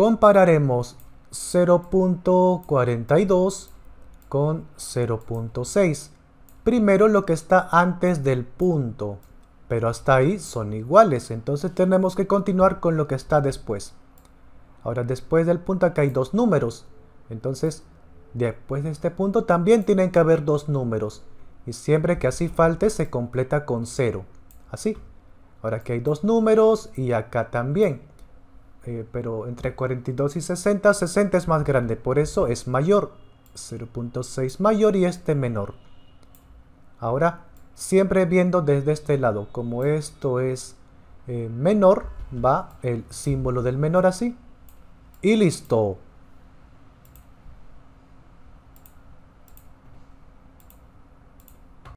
Compararemos 0.42 con 0.6. Primero lo que está antes del punto, pero hasta ahí son iguales, entonces tenemos que continuar con lo que está después. Ahora después del punto acá hay dos números, entonces después de este punto también tienen que haber dos números. Y siempre que así falte se completa con 0. Así. Ahora aquí hay dos números y acá también. Eh, pero entre 42 y 60, 60 es más grande, por eso es mayor, 0.6 mayor y este menor. Ahora, siempre viendo desde este lado, como esto es eh, menor, va el símbolo del menor así, y listo.